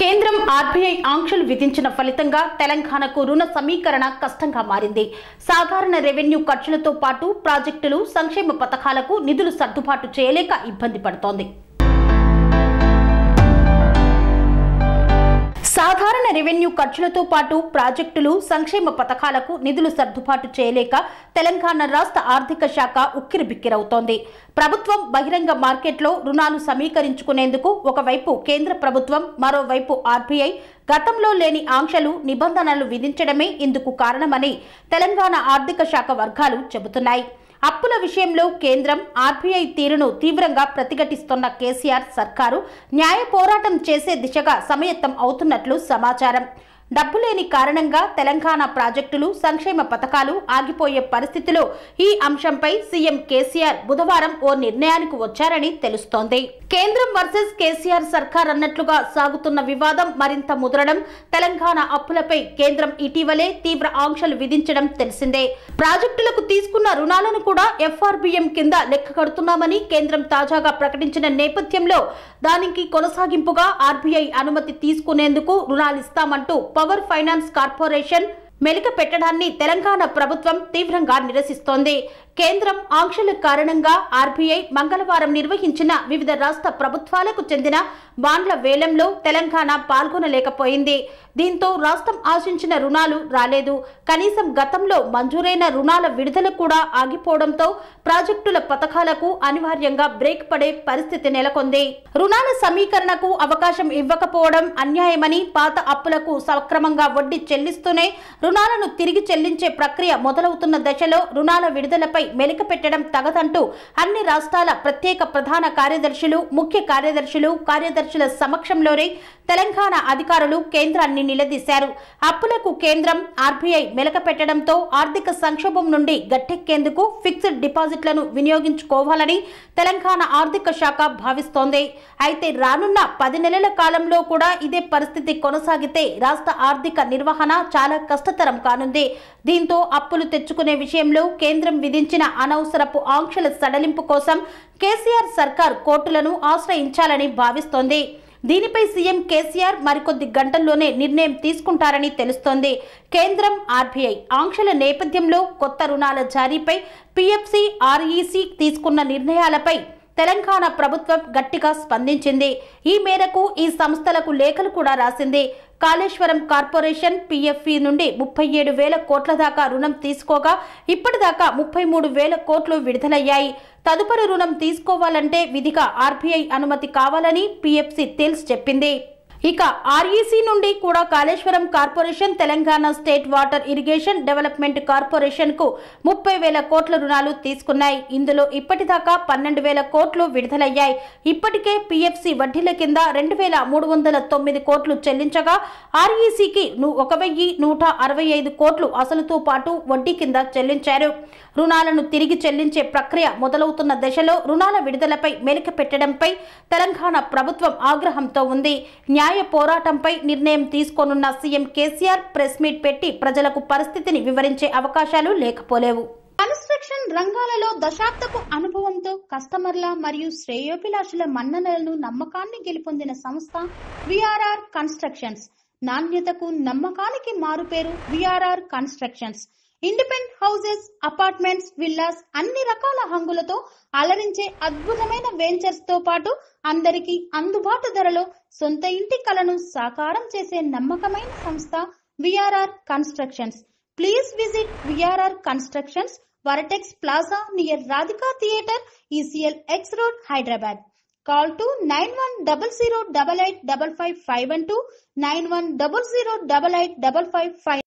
కేంద్రం ఆర్బీఐ ఆంక్షలు విధించిన ఫలితంగా తెలంగాణకు రుణ సమీకరణ కష్టంగా మారింది సాధారణ రెవెన్యూ ఖర్చులతో పాటు ప్రాజెక్టులు సంక్షేమ పథకాలకు నిధులు సర్దుబాటు చేయలేక ఇబ్బంది పడుతోంది సాధారణ రెవెన్యూ ఖర్చులతో పాటు ప్రాజెక్టులు సంక్షేమ పథకాలకు నిధులు సర్దుబాటు చేయలేక తెలంగాణ రాష్ట్ర ఆర్థిక శాఖ ఉక్కిరిబిక్కిరవుతోంది ప్రభుత్వం బహిరంగ మార్కెట్లో రుణాలు సమీకరించుకునేందుకు ఒకవైపు కేంద్ర ప్రభుత్వం మరోవైపు ఆర్బీఐ గతంలో లేని ఆంక్షలు నిబంధనలు విధించడమే ఇందుకు కారణమని తెలంగాణ ఆర్థిక శాఖ వర్గాలు చెబుతున్నాయి అప్పుల విషయంలో కేంద్రం ఆర్బీఐ తీరును తీవ్రంగా ప్రతిఘటిస్తున్న కేసీఆర్ సర్కారు న్యాయ పోరాటం చేసే దిశగా సమయత్తం అవుతున్నట్లు సమాచారం డబ్బు లేని కారణంగా తెలంగాణ ప్రాజెక్టులు సంక్షేమ పథకాలు ఆగిపోయే పరిస్థితిలో ఈ అంశంపై సీఎం కేసీఆర్ బుధవారం ఓ నిర్ణయానికి వచ్చారని తెలుస్తోంది కేంద్రం వర్సెస్ కేసీఆర్ సర్కార్ అన్నట్లుగా సాగుతున్న వివాదం మరింత ముదరడం తెలంగాణ అప్పులపై కేంద్రం ఇటీవలే తీవ్ర ఆంక్షలు విధించడం తెలిసిందే ప్రాజెక్టులకు తీసుకున్న రుణాలను కూడా ఎఫ్ఆర్బిఎం కింద లెక్క కడుతున్నామని కేంద్రం తాజాగా ప్రకటించిన నేపథ్యంలో దానికి కొనసాగింపుగా ఆర్బీఐ అనుమతి తీసుకునేందుకు రుణాలిస్తామంటూ పవర్ ఫైనాన్స్ కార్పొరేషన్ మెలిక పెట్టడాన్ని తెలంగాణ ప్రభుత్వం తీవ్రంగా నిరసిస్తోంది కేంద్రం ఆంక్షల కారణంగా ఆర్బీఐ మంగళవారం నిర్వహించిన వివిధ రాష్ట్ర ప్రభుత్వాలకు చెందిన బాండ్ల వేలంలో తెలంగాణ పాల్గొనలేకపోయింది దీంతో రాష్ట్రం ఆశించిన రుణాలు రాలేదు కనీసం గతంలో మంజూరైన రుణాల విడుదల కూడా ఆగిపోవడంతో ప్రాజెక్టుల పథకాలకు అనివార్యంగా బ్రేక్ పడే పరిస్థితి నెలకొంది రుణాల సమీకరణకు అవకాశం ఇవ్వకపోవడం అన్యాయమని పాత అప్పులకు సక్రమంగా వడ్డీ చెల్లిస్తూనే రుణాలను తిరిగి చెల్లించే ప్రక్రియ మొదలవుతున్న దశలో రుణాల విడుదలపై మెలిక పెట్టడం తగదంటూ అన్ని రాష్ట్రాల ప్రత్యేక ప్రధాన కార్యదర్శులు ముఖ్య కార్యదర్శులు కార్యదర్శుల సమక్షంలోనే తెలంగాణ అధికారులు కేంద్రాన్ని నిలదీశారు అప్పులకు కేంద్రం ఆర్బీఐ మెలక పెట్టడంతో ఆర్థిక సంక్షోభం నుండి గట్టెక్కేందుకు ఫిక్స్డ్ డిపాజిట్లను వినియోగించుకోవాలని తెలంగాణ ఆర్థిక శాఖ భావిస్తోంది అయితే రానున్న పది నెలల కాలంలో కూడా ఇదే పరిస్థితి కొనసాగితే రాష్ట్ర ఆర్థిక నిర్వహణ చాలా కష్టతరం కానుంది దీంతో అప్పులు తెచ్చుకునే విషయంలో కేంద్రం విధించే సృష్టించిన అనవసరపు ఆంక్షల సడలింపు కోసం కేసీఆర్ సర్కార్ కోర్టులను ఆశ్రయించాలని భావిస్తోంది దీనిపై సీఎం కేసీఆర్ మరికొద్ది గంటల్లోనే నిర్ణయం తీసుకుంటారని తెలుస్తోంది కేంద్రం ఆర్బీఐ ఆంక్షల నేపథ్యంలో కొత్త రుణాల జారీపై పీఎఫ్సీ ఆర్ఈసీ తీసుకున్న నిర్ణయాలపై తెలంగాణ ప్రభుత్వం గట్టిగా స్పందించింది ఈ మేరకు ఈ సంస్థలకు లేఖలు కూడా రాసింది కాళేశ్వరం కార్పొరేషన్ పిఎఫ్ఈ నుండి ముప్పై ఏడు వేల కోట్ల దాకా రుణం తీసుకోగా ఇప్పటిదాకా ముప్పై మూడు వేల కోట్లు విడుదలయ్యాయి తదుపరి రుణం తీసుకోవాలంటే విధిగా ఆర్బీఐ అనుమతి కావాలని పిఎఫ్సి తేల్చి చెప్పింది ఇక ఆర్ఈసీ e నుండి కూడా Kaleshwaram corporation Telangana state water irrigation development కార్పొరేషన్కు ముప్పై వేల కోట్ల రుణాలు తీసుకున్నాయి ఇందులో ఇప్పటిదాకా పన్నెండు వేల కోట్లు విడుదలయ్యాయి ఇప్పటికే పిఎఫ్సి వడ్డీల కింద రెండు వేల మూడు వందల తొమ్మిది కోట్లు చెల్లించగా ఆర్ఈసీకి e ఒక వెయ్యి నూట అరవై ఐదు కోట్లు అసలుతో పాటు వడ్డీ కింద చెల్లించారు రుణాలను తిరిగి చెల్లించే ప్రక్రియ మొదలవుతున్న దశలో రుణాల విడుదలపై మెలిక పెట్టడంపై తెలంగాణ ప్రభుత్వం ఆగ్రహంతో ఉంది న్యాయ న్యాయ పోరాటంపై నిర్ణయం తీసుకోనున్న సీఎం కేసీఆర్ ప్రెస్ మీట్ పెట్టి ప్రజలకు పరిస్థితిని వివరించే అవకాశాలు లేకపోలేవు కన్స్ట్రక్షన్ రంగాలలో దశాబ్దపు అనుభవంతో కస్టమర్ల మరియు శ్రేయోభిలాషుల మన్ననలను నమ్మకాన్ని గెలుపొందిన సంస్థ విఆర్ఆర్ కన్స్ట్రక్షన్స్ నాణ్యతకు నమ్మకానికి మారుపేరు VRR constructions independent houses apartments villas అన్ని రకాల హంగులతో అలరించే అద్భుతమైన వెంచర్స్ తో పాటు అందరికీ అందుబాటు ధరలో సొంత ఇంటి కలను సాకారం చేసే నమ్మకమైన సంస్థ VRR constructions please visit VRR constructions Vertex Plaza near Radhika theatre ECIL X road Hyderabad call to nine one double zero double eight double five five one two nine one double zero double eight double five five